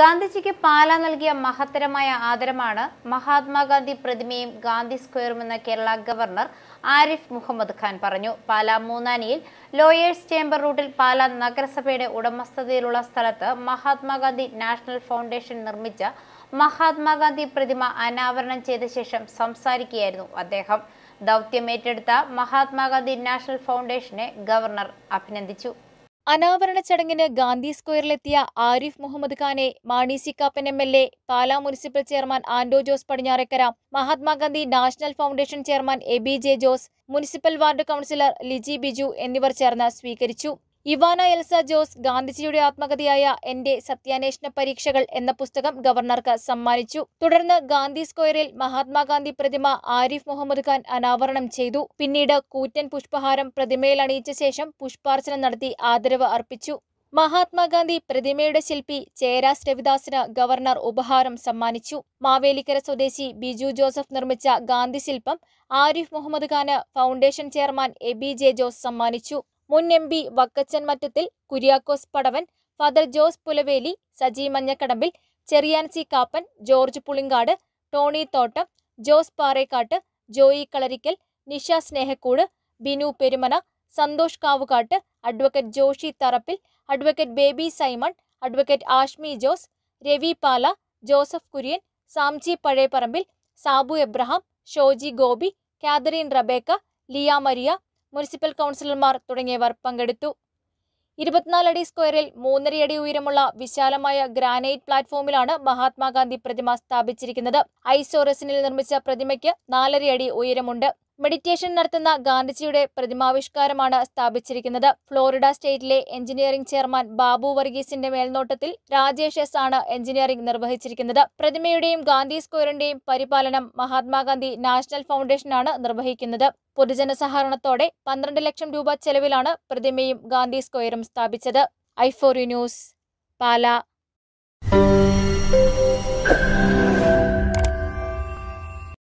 ഗാന്ധിജിക്ക് പാല നൽകിയ മഹത്തരമായ ആദരമാണ് മഹാത്മാഗാന്ധി പ്രതിമയും ഗാന്ധി സ്ക്വയറുമെന്ന് കേരള ഗവർണർ ആരിഫ് മുഹമ്മദ് ഖാൻ പറഞ്ഞു പാല മൂന്നാനിയിൽ ലോയേഴ്സ് ചേംബർ റൂട്ടിൽ പാല നഗരസഭയുടെ ഉടമസ്ഥതയിലുള്ള സ്ഥലത്ത് മഹാത്മാഗാന്ധി നാഷണൽ ഫൗണ്ടേഷൻ നിർമ്മിച്ച മഹാത്മാഗാന്ധി പ്രതിമ അനാവരണം ചെയ്ത ശേഷം സംസാരിക്കുകയായിരുന്നു അദ്ദേഹം ദൗത്യം ഏറ്റെടുത്ത മഹാത്മാഗാന്ധി നാഷണൽ ഫൗണ്ടേഷനെ ഗവർണർ അഭിനന്ദിച്ചു അനാവരണ ചടങ്ങിന് ഗാന്ധി സ്ക്വയറിലെത്തിയ ആരിഫ് മുഹമ്മദ് ഖാനെ Mani C Kappan M L A Pala municipal chairman Anto Jose Padinjarekara Mahatma Gandhi national foundation chairman A B J Jose municipal ward councillor Liji Biju എന്നിവർ ചേർന്ന് സ്വീകരിച്ചു ഇവാന എൽസ ജോസ് ഗാന്ധിജിയുടെ ആത്മകഥയായ എന്റെ സത്യാന്വേഷണ പരീക്ഷകൾ എന്ന പുസ്തകം ഗവർണർക്ക് സമ്മാനിച്ചു തുടർന്ന് ഗാന്ധി സ്ക്വയറിൽ മഹാത്മാഗാന്ധി പ്രതിമ ആരിഫ് മുഹമ്മദ് ഖാൻ അനാവരണം ചെയ്തു പിന്നീട് കൂറ്റൻ പുഷ്പഹാരം പ്രതിമയിൽ അണിയിച്ച ശേഷം പുഷ്പാർച്ചന നടത്തി ആദരവ് അർപ്പിച്ചു മഹാത്മാഗാന്ധി പ്രതിമയുടെ ശില്പി ചേരാസ് രവിദാസിന് ഗവർണർ ഉപഹാരം സമ്മാനിച്ചു മാവേലിക്കര സ്വദേശി ബിജു ജോസഫ് നിർമ്മിച്ച ഗാന്ധി ശില്പം ആരിഫ് മുഹമ്മദ് ഖാന് foundation chairman A B J Jose സമ്മാനിച്ചു മുൻ M P Vakkachan Mattathil Kuriakose Padavan father Jose Pulaveli Saji Manjakadambil Cherian C Kappan George Pulinkad Tony Thottam Jose Parekkattu Joy Kalarikkal Nisha Snehakkoodu Binu Perumana Santhosh Kavukattu advocate Joshi Tharappil advocate Baby Simon advocate Ashmi Jose Ravi Pala Joseph Kurian Samji Pazhayaparambil Sabu Abraham Shoji Gopi Catherine Rebecca Liya Maria municipal കൗൺസിലർമാർ തുടങ്ങിയവർ പങ്കെടുത്തു ഇരുപത്തിനാലടി സ്ക്വയറിൽ മൂന്നരയടി ഉയരമുള്ള വിശാലമായ ഗ്രാനൈറ്റ് പ്ലാറ്റ്ഫോമിലാണ് മഹാത്മാഗാന്ധി പ്രതിമ സ്ഥാപിച്ചിരിക്കുന്നത് ഐസോറസിനിൽ നിർമ്മിച്ച പ്രതിമയ്ക്ക് നാലരയടി ഉയരമുണ്ട് മെഡിറ്റേഷൻ നടത്തുന്ന ഗാന്ധിജിയുടെ പ്രതിമാവിഷ്കാരമാണ് സ്ഥാപിച്ചിരിക്കുന്നത് ഫ്ലോറിഡ സ്റ്റേറ്റിലെ എഞ്ചിനീയറിംഗ് ചെയർമാൻ ബാബു വർഗീസിന്റെ മേൽനോട്ടത്തിൽ രാജേഷ് എസ് ആണ് എഞ്ചിനീയറിംഗ് നിർവഹിച്ചിരിക്കുന്നത് പ്രതിമയുടെയും ഗാന്ധി സ്ക്വയറിന്റെയും പരിപാലനം മഹാത്മാഗാന്ധി നാഷണൽ ഫൗണ്ടേഷനാണ് നിർവഹിക്കുന്നത് പൊതുജന സഹകരണത്തോടെ പന്ത്രണ്ട് ലക്ഷം രൂപ ചെലവിലാണ് പ്രതിമയും ഗാന്ധി സ്ക്വയറും സ്ഥാപിച്ചത് ഐഫോറി ന്യൂസ് പാലാ